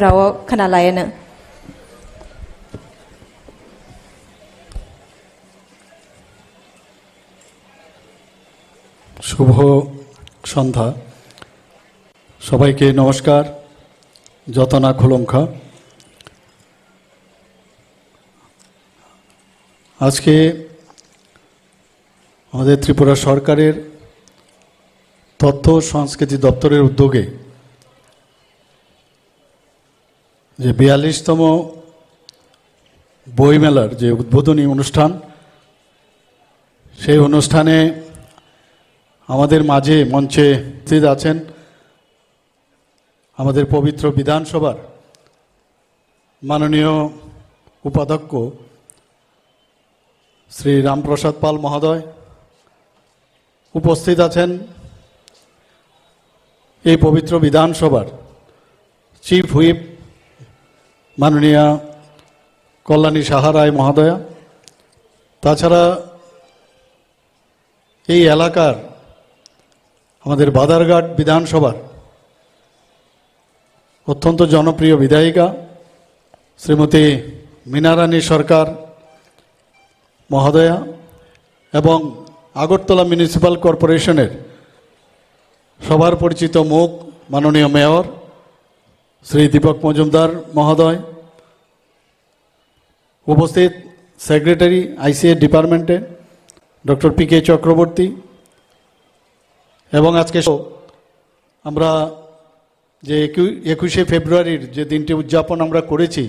रावा खोनालायानो শুভ সন্ধ্যা সবাইকে নমস্কার যতনা খুলঙ্খা আজকে আমাদের ত্রিপুরা সরকারের তথ্য সংস্কৃতি দপ্তরের উদ্যোগে যে বিয়াল্লিশতম বইমেলার যে উদ্বোধনী অনুষ্ঠান সেই অনুষ্ঠানে আমাদের মাঝে মঞ্চে স্থিত আছেন আমাদের পবিত্র বিধানসভার মাননীয় উপাধ্যক্ষ শ্রী রামপ্রসাদ পাল মহোদয় উপস্থিত আছেন এই পবিত্র বিধানসভার চিফ হুইপ মাননীয়া কল্যাণী সাহা রায় মহাদয়া তাছাড়া এই এলাকার আমাদের বাদারঘাট বিধানসভার অত্যন্ত জনপ্রিয় বিধায়িকা শ্রীমতী মীনারানী সরকার মহোদয়া এবং আগরতলা মিউনিসিপ্যাল কর্পোরেশনের সবার পরিচিত মুখ মাননীয় মেয়র শ্রী দীপক মজুমদার মহোদয় উপস্থিত সেক্রেটারি আইসিএ ডিপার্টমেন্টে ডক্টর পি কে চক্রবর্তী এবং আজকে আমরা যে একুশে ফেব্রুয়ারির যে দিনটি উদযাপন আমরা করেছি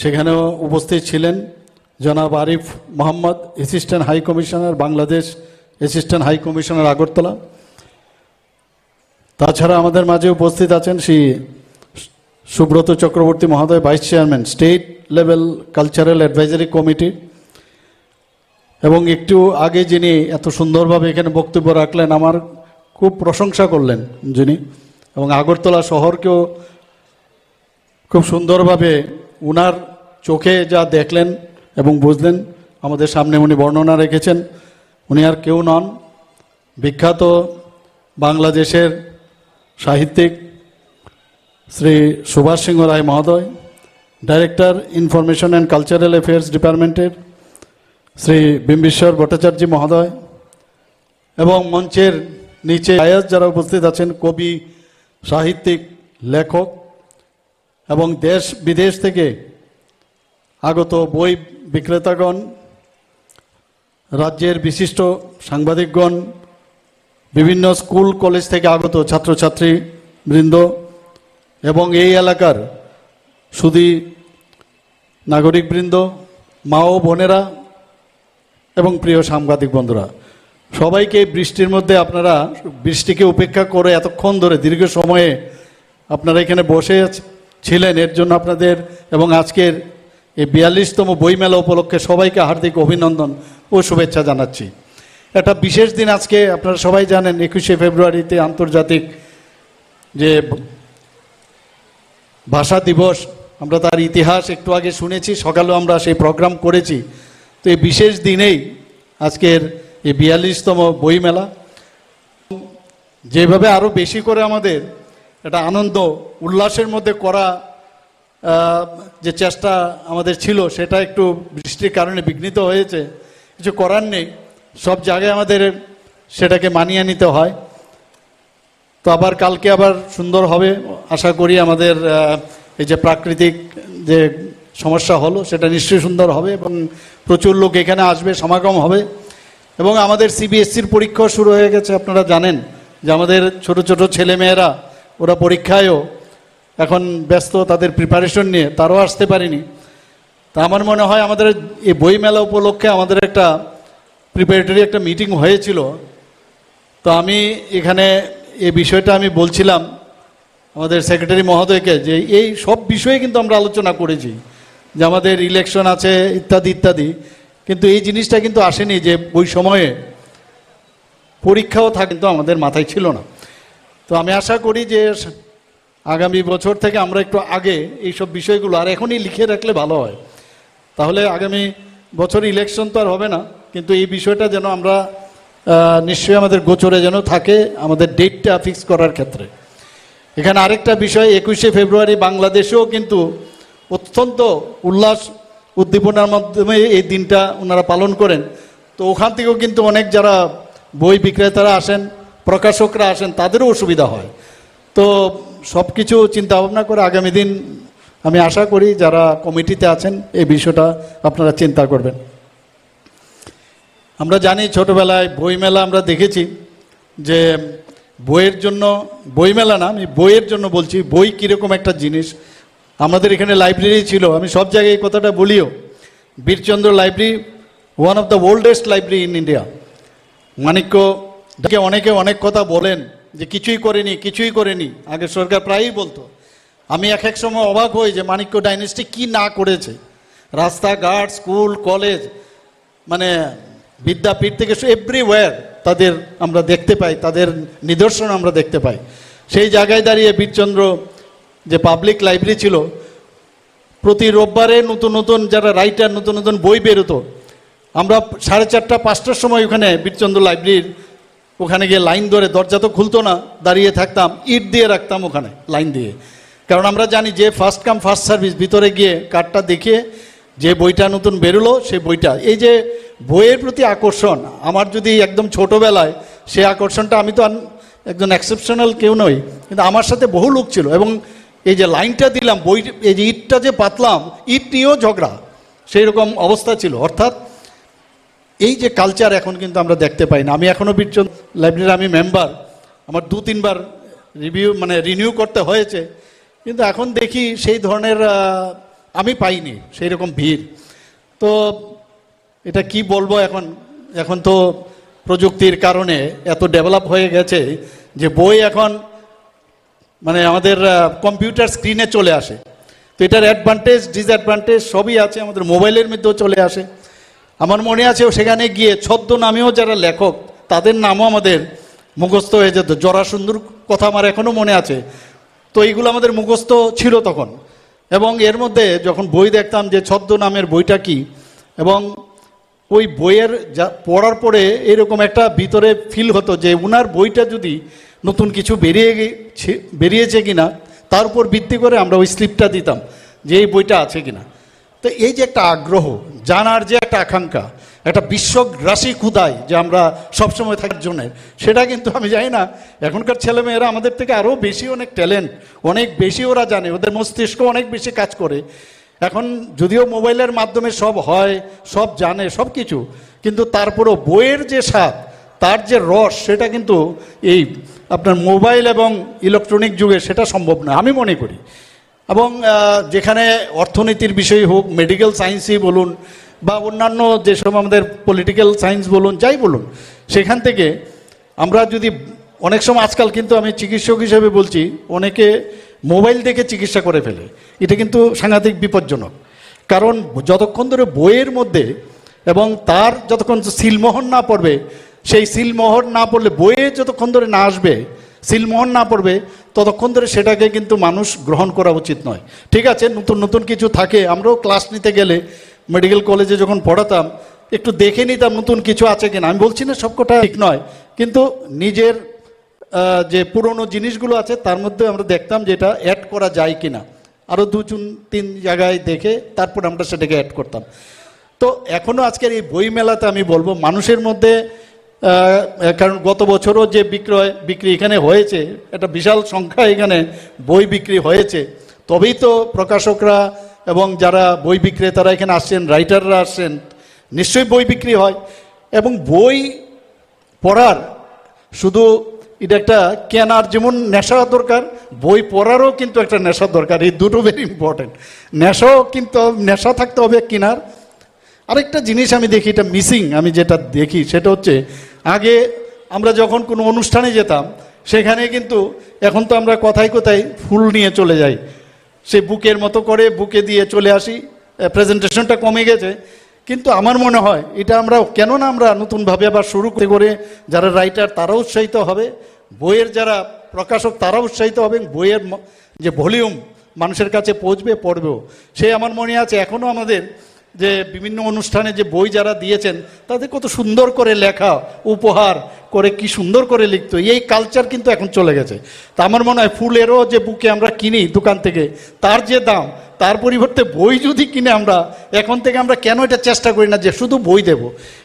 সেখানেও উপস্থিত ছিলেন জনাব Arif Mohammad assistant high commissioner Bangladesh assistant high commissioner Agartala তাছাড়া আমাদের মাঝে উপস্থিত আছেন শ্রী সুব্রত চক্রবর্তী মহোদয় vice chairman state level cultural advisory committee এবং একটু আগে যিনি এত সুন্দরভাবে এখানে বক্তব্য রাখলেন আমার খুব প্রশংসা করলেন যিনি এবং আগরতলা শহরকেও খুব সুন্দরভাবে উনার চোখে যা দেখলেন এবং বুঝলেন আমাদের সামনে উনি বর্ণনা রেখেছেন উনি আর কেউ নন বিখ্যাত বাংলাদেশের সাহিত্যিক শ্রী সুভাষ সিংহ রায় মহোদয় director information and cultural affairs ডিপার্টমেন্টের শ্রী বিম্বিশ্বর ভট্টাচার্য মহোদয় এবং মঞ্চের নিচে আয়াস যারা উপস্থিত আছেন কবি সাহিত্যিক লেখক এবং দেশ বিদেশ থেকে আগত বই বিক্রেতাগণ রাজ্যের বিশিষ্ট সাংবাদিকগণ বিভিন্ন স্কুল কলেজ থেকে আগত ছাত্রছাত্রী বৃন্দ এবং এই এলাকার শুধু নাগরিকবৃন্দ মা ও বোনেরা এবং প্রিয় সাংবাদিক বন্ধুরা সবাইকে বৃষ্টির মধ্যে আপনারা বৃষ্টিকে উপেক্ষা করে এতক্ষণ ধরে দীর্ঘ সময়ে আপনারা এখানে বসে ছিলেন এর জন্য আপনাদের এবং আজকের এই বিয়াল্লিশতম বইমেলা উপলক্ষে সবাইকে হার্দিক অভিনন্দন ও শুভেচ্ছা জানাচ্ছি একটা বিশেষ দিন আজকে আপনারা সবাই জানেন একুশে ফেব্রুয়ারিতে আন্তর্জাতিক যে ভাষা দিবস আমরা তার ইতিহাস একটু আগে শুনেছি সকালেও আমরা সেই প্রোগ্রাম করেছি তো এই বিশেষ দিনেই আজকের এই বিয়াল্লিশতম বইমেলা যেভাবে আরও বেশি করে আমাদের এটা আনন্দ উল্লাসের মধ্যে করা যে চেষ্টা আমাদের ছিল সেটা একটু বৃষ্টির কারণে বিঘ্নিত হয়েছে কিছু করার নেই সব জায়গায় আমাদের সেটাকে মানিয়ে নিতে হয় তো আবার কালকে আবার সুন্দর হবে আশা করি আমাদের এই যে প্রাকৃতিক যে সমস্যা হলো সেটা নিশ্চয়ই সুন্দর হবে এবং প্রচুর লোক এখানে আসবে সমাগম হবে এবং আমাদের সিবিএসসির পরীক্ষাও শুরু হয়ে গেছে আপনারা জানেন যে আমাদের ছোট ছোট ছেলেমেয়েরা ওরা পরীক্ষায়ও এখন ব্যস্ত তাদের প্রিপারেশন নিয়ে তারও আসতে পারিনি তা আমার মনে হয় আমাদের এই বইমেলা উপলক্ষে আমাদের একটা প্রিপারেটরি একটা মিটিং হয়েছিল তো আমি এখানে এই বিষয়টা আমি বলছিলাম আমাদের সেক্রেটারি মহোদয়কে যে এই সব বিষয়ে কিন্তু আমরা আলোচনা করেছি যে আমাদের ইলেকশন আছে ইত্যাদি ইত্যাদি কিন্তু এই জিনিসটা কিন্তু আসেনি যে ওই সময়ে পরীক্ষাও থাকে কিন্তু আমাদের মাথায় ছিল না তো আমি আশা করি যে আগামী বছর থেকে আমরা একটু আগে এই সব বিষয়গুলো আর এখনই লিখে রাখলে ভালো হয় তাহলে আগামী বছর ইলেকশন তো আর হবে না কিন্তু এই বিষয়টা যেন আমরা নিশ্চয়ই আমাদের গোচরে যেন থাকে আমাদের ডেটটা ফিক্স করার ক্ষেত্রে এখানে আরেকটা বিষয় একুশে ফেব্রুয়ারি বাংলাদেশেও কিন্তু অত্যন্ত উল্লাস উদ্দীপনার মাধ্যমে এই দিনটা ওনারা পালন করেন তো ওখান থেকেও কিন্তু অনেক যারা বই বিক্রেতারা আসেন প্রকাশকরা আসেন তাদেরও অসুবিধা হয় তো সব কিছু চিন্তাভাবনা করে আগামী দিন আমি আশা করি যারা কমিটিতে আছেন এই বিষয়টা আপনারা চিন্তা করবেন আমরা জানি ছোটবেলায় বইমেলা আমরা দেখেছি যে বইয়ের জন্য বইমেলা না আমি বইয়ের জন্য বলছি বই কীরকম একটা জিনিস আমাদের এখানে লাইব্রেরি ছিল আমি সব জায়গায় এই কথাটা বলিও Birchandra library one of the oldest library in India Manikya অনেকে অনেক কথা বলেন যে কিছুই করেনি কিছুই করেনি আগে সরকার প্রায়ই বলতো আমি এক এক সময় অবাক হই যে মানিক্য ডাইনেস্টি কি না করেছে রাস্তাঘাট স্কুল কলেজ মানে বিদ্যাপীঠ থেকে এভরিওয়ার তাদের আমরা দেখতে পাই তাদের নিদর্শন আমরা দেখতে পাই সেই জায়গায় দাঁড়িয়ে বীরচন্দ্র যে পাবলিক লাইব্রেরি ছিল প্রতি রোববারে নতুন নতুন যারা রাইটার নতুন নতুন বই বেরোতো আমরা সাড়ে চারটা পাঁচটার সময় ওখানে বীরচন্দ্র লাইব্রেরির ওখানে গিয়ে লাইন ধরে দরজা তো খুলতো না দাঁড়িয়ে থাকতাম ইট দিয়ে রাখতাম ওখানে লাইন দিয়ে কারণ আমরা জানি যে ফার্স্ট কাম ফার্স্ট সার্ভিস ভিতরে গিয়ে কার্ডটা দেখিয়ে যে বইটা নতুন বেরোলো সেই বইটা এই যে বইয়ের প্রতি আকর্ষণ আমার যদি একদম ছোটোবেলায় সে আকর্ষণটা আমি তো একজন এক্সেপশনাল কেউ নই কিন্তু আমার সাথে বহু লোক ছিল এবং এই যে লাইনটা দিলাম বই এই যে ইটটা যে পাতলাম ইট নিয়েও ঝগড়া সেই রকম অবস্থা ছিল অর্থাৎ এই যে কালচার এখন কিন্তু আমরা দেখতে পাই না আমি এখনও বিচ্ছন লাইব্রেরির আমি মেম্বার আমার দু তিনবার রিভিউ মানে রিনিউ করতে হয়েছে কিন্তু এখন দেখি সেই ধরনের আমি পাইনি সেই রকম ভিড় তো এটা কি বলবো এখন এখন তো প্রযুক্তির কারণে এত ডেভেলপ হয়ে গেছে যে বই এখন মানে আমাদের কম্পিউটার স্ক্রিনে চলে আসে তো এটার অ্যাডভান্টেজ ডিসঅ্যাডভান্টেজ সবই আছে আমাদের মোবাইলের মধ্যেও চলে আসে আমার মনে আছে সেখানে গিয়ে ছদ্ম নামেও যারা লেখক তাদের নামও আমাদের মুখস্থ হয়ে যেত জরাসুন্দর কথা আমার এখনও মনে আছে তো এইগুলো আমাদের মুখস্থ ছিল তখন এবং এর মধ্যে যখন বই দেখতাম যে ছদ্ম নামের বইটা কি এবং ওই বইয়ের যা পড়ার পরে এরকম একটা ভিতরে ফিল হতো যে উনার বইটা যদি নতুন কিছু বেরিয়ে গেছে বেরিয়েছে কি না তার উপর ভিত্তি করে আমরা ওই স্লিপটা দিতাম যে এই বইটা আছে কি না তো এই যে একটা আগ্রহ জানার যে একটা আকাঙ্ক্ষা একটা বিশ্বগ্রাসী কুদায় যে আমরা সবসময় থাকার জন্য সেটা কিন্তু আমি জানি না এখনকার ছেলেমেয়েরা আমাদের থেকে আরও বেশি অনেক ট্যালেন্ট অনেক বেশি ওরা জানে ওদের মস্তিষ্ক অনেক বেশি কাজ করে এখন যদিও মোবাইলের মাধ্যমে সব হয় সব জানে সব কিছু কিন্তু তারপরও বইয়ের যে স্বাদ তার যে রস সেটা কিন্তু এই আপনার মোবাইল এবং ইলেকট্রনিক যুগে সেটা সম্ভব না আমি মনে করি এবং যেখানে অর্থনীতির বিষয় হোক মেডিকেল সায়েন্সই বলুন বা অন্যান্য যেসব আমাদের পলিটিক্যাল সায়েন্স বলুন যাই বলুন সেখান থেকে আমরা যদি অনেক সময় আজকাল কিন্তু আমি চিকিৎসক হিসেবে বলছি অনেকে মোবাইল দেখে চিকিৎসা করে ফেলে এটা কিন্তু সাংঘাতিক বিপজ্জনক কারণ যতক্ষণ ধরে বইয়ের মধ্যে এবং তার যতক্ষণ সিলমোহর না পড়বে সেই সিলমোহর না পড়লে বইয়ে যতক্ষণ ধরে না আসবে সিলমোহর না পড়বে ততক্ষণ ধরে সেটাকে কিন্তু মানুষ গ্রহণ করা উচিত নয় ঠিক আছে নতুন নতুন কিছু থাকে আমরাও ক্লাস নিতে গেলে মেডিকেল কলেজে যখন পড়াতাম একটু দেখে নিতাম নতুন কিছু আছে কিনা আমি বলছি না সবকটা ঠিক নয় কিন্তু নিজের যে পুরনো জিনিসগুলো আছে তার মধ্যে আমরা দেখতাম যে এটা অ্যাড করা যায় কি না আরও দু চুন তিন জায়গায় দেখে তারপর আমরা সেটাকে অ্যাড করতাম তো এখনও আজকের এই বই মেলাতে আমি বলবো মানুষের মধ্যে কারণ গত বছরও যে বিক্রয় বিক্রি এখানে হয়েছে একটা বিশাল সংখ্যা এখানে বই বিক্রি হয়েছে তবেই তো প্রকাশকরা এবং যারা বই বিক্রেতারা এখানে আসছেন রাইটাররা আসছেন নিশ্চয়ই বই বিক্রি হয় এবং বই পড়ার শুধু এটা একটা কেনার যেমন নেশা দরকার বই পড়ারও কিন্তু একটা নেশা দরকার এই দুটো ভেরি ইম্পর্টেন্ট নেশাও কিন্তু নেশা থাকতে হবে কেনার আরেকটা জিনিস আমি দেখি এটা মিসিং আমি যেটা দেখি সেটা হচ্ছে আগে আমরা যখন কোনো অনুষ্ঠানে যেতাম সেখানে কিন্তু এখন তো আমরা কথায় কোথায় ফুল নিয়ে চলে যাই সে বুকের মতো করে বুকে দিয়ে চলে আসি প্রেজেন্টেশনটা কমে গেছে কিন্তু আমার মনে হয় এটা আমরা কেন না আমরা নতুনভাবে আবার শুরু করে যারা রাইটার তারা উৎসাহিত হবে বইয়ের যারা প্রকাশক তারা উৎসাহিত হবেন বইয়ের যে ভলিউম মানুষের কাছে পৌঁছবে পড়বেও সে আমার মনে আছে এখনও আমাদের যে বিভিন্ন অনুষ্ঠানে যে বই যারা দিয়েছেন তাদের কত সুন্দর করে লেখা উপহার করে কি সুন্দর করে লিখতো এই কালচার কিন্তু এখন চলে গেছে তা আমার মনে হয় ফুলেরও যে বুকে আমরা কিনি দোকান থেকে তার যে দাম তার পরিবর্তে বই যদি কিনে আমরা এখন থেকে আমরা কেন এটা চেষ্টা করি না যে শুধু বই দেব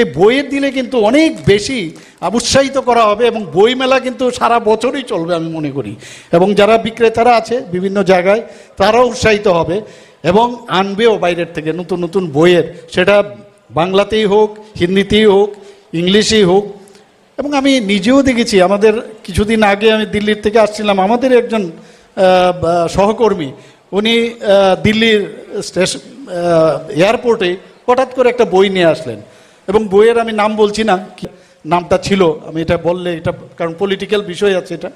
এই বইয়ের দিলে কিন্তু অনেক বেশি উৎসাহিত করা হবে এবং বই মেলা কিন্তু সারা বছরই চলবে আমি মনে করি এবং যারা বিক্রেতারা আছে বিভিন্ন জায়গায় তারাও উৎসাহিত হবে এবং আনবেও বাইরের থেকে নতুন নতুন বইয়ের সেটা বাংলাতেই হোক হিন্দিতেই হোক ইংলিশেই হোক এবং আমি নিজেও দেখেছি আমাদের কিছুদিন আগে আমি দিল্লির থেকে আসছিলাম আমাদের একজন সহকর্মী উনি দিল্লির স্টেশন এয়ারপোর্টে হঠাৎ করে একটা বই নিয়ে আসলেন এবং বইয়ের আমি নাম বলছি না নামটা ছিল আমি এটা বললে এটা কারণ পলিটিক্যাল বিষয় আছে এটা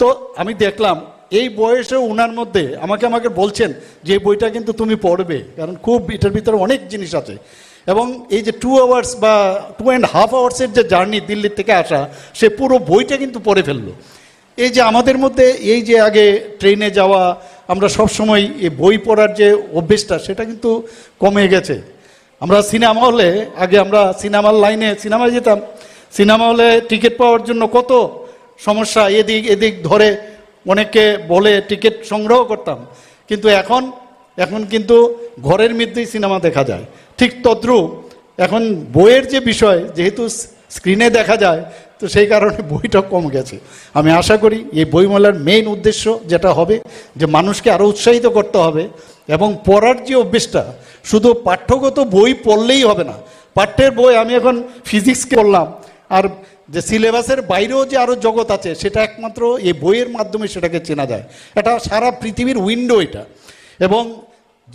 তো আমি দেখলাম এই বয়সে উনার মধ্যে আমাকে আমাকে বলছেন যে বইটা কিন্তু তুমি পড়বে কারণ খুব এটার ভিতরে অনেক জিনিস আছে এবং এই যে টু আওয়ার্স বা টু অ্যান্ড হাফ আওয়ার্সের যে জার্নি দিল্লির থেকে আসা সে পুরো বইটা কিন্তু পড়ে ফেললো এই যে আমাদের মধ্যে এই যে আগে ট্রেনে যাওয়া আমরা সবসময় এই বই পড়ার যে অভ্যেসটা সেটা কিন্তু কমে গেছে আমরা সিনেমা হলে আগে আমরা সিনেমার লাইনে সিনেমায় যেতাম সিনেমা হলে টিকিট পাওয়ার জন্য কত সমস্যা এদিক এদিক ধরে অনেকে বলে টিকিট সংগ্রহ করতাম কিন্তু এখন এখন কিন্তু ঘরের মধ্যেই সিনেমা দেখা যায় ঠিক তদ্রুপ এখন বইয়ের যে বিষয় যেহেতু স্ক্রিনে দেখা যায় তো সেই কারণে বইটা কম গেছে আমি আশা করি এই বইমেলার মেইন উদ্দেশ্য যেটা হবে যে মানুষকে আরও উৎসাহিত করতে হবে এবং পড়ার যে অভ্যেসটা শুধু পাঠ্যগত বই পড়লেই হবে না পাঠ্যের বই আমি এখন ফিজিক্স পড়লাম আর যে সিলেবাসের বাইরেও যে আরও জগৎ আছে সেটা একমাত্র এই বইয়ের মাধ্যমে সেটাকে চেনা যায় এটা সারা পৃথিবীর উইন্ডো এটা এবং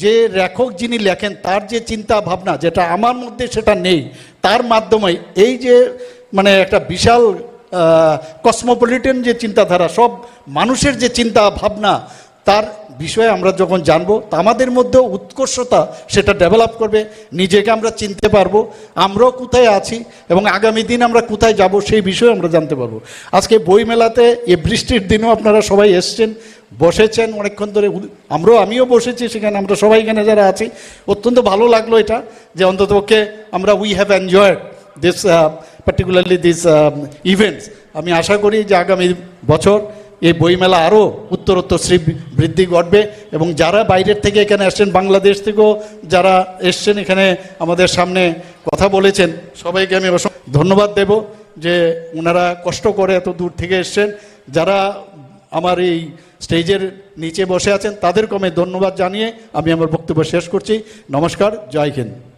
যে লেখক যিনি লেখেন তার যে চিন্তা ভাবনা যেটা আমার মধ্যে সেটা নেই তার মাধ্যমে এই যে মানে একটা বিশাল কসমোপলিটন যে চিন্তাধারা সব মানুষের যে চিন্তা ভাবনা তার বিষয়ে আমরা যখন জানবো আমাদের মধ্যেও উৎকর্ষতা সেটা ডেভেলপ করবে নিজেকে আমরা চিনতে পারবো আমরাও কোথায় আছি এবং আগামী দিন আমরা কোথায় যাব সেই বিষয়ে আমরা জানতে পারবো আজকে বই মেলাতে এ বৃষ্টির দিনও আপনারা সবাই এসছেন বসেছেন অনেকক্ষণ ধরে আমরাও আমিও বসেছি সেখানে আমরা সবাই এখানে যারা আছি অত্যন্ত ভালো লাগলো এটা যে অন্ততপক্ষে আমরা we have enjoyed this particularly this events আমি আশা করি যে আগামী বছর এই বইমেলা আরও উত্তরোত্তর শ্রী বৃদ্ধি ঘটবে এবং যারা বাইরের থেকে এখানে আসছেন বাংলাদেশ থেকেও যারা এসছেন এখানে আমাদের সামনে কথা বলেছেন সবাইকে আমি ধন্যবাদ দেব যে ওনারা কষ্ট করে এত দূর থেকে এসছেন যারা আমার এই স্টেজের নিচে বসে আছেন তাদেরকে আমি ধন্যবাদ জানিয়ে আমি আমার বক্তব্য শেষ করছি নমস্কার জয় হিন্দ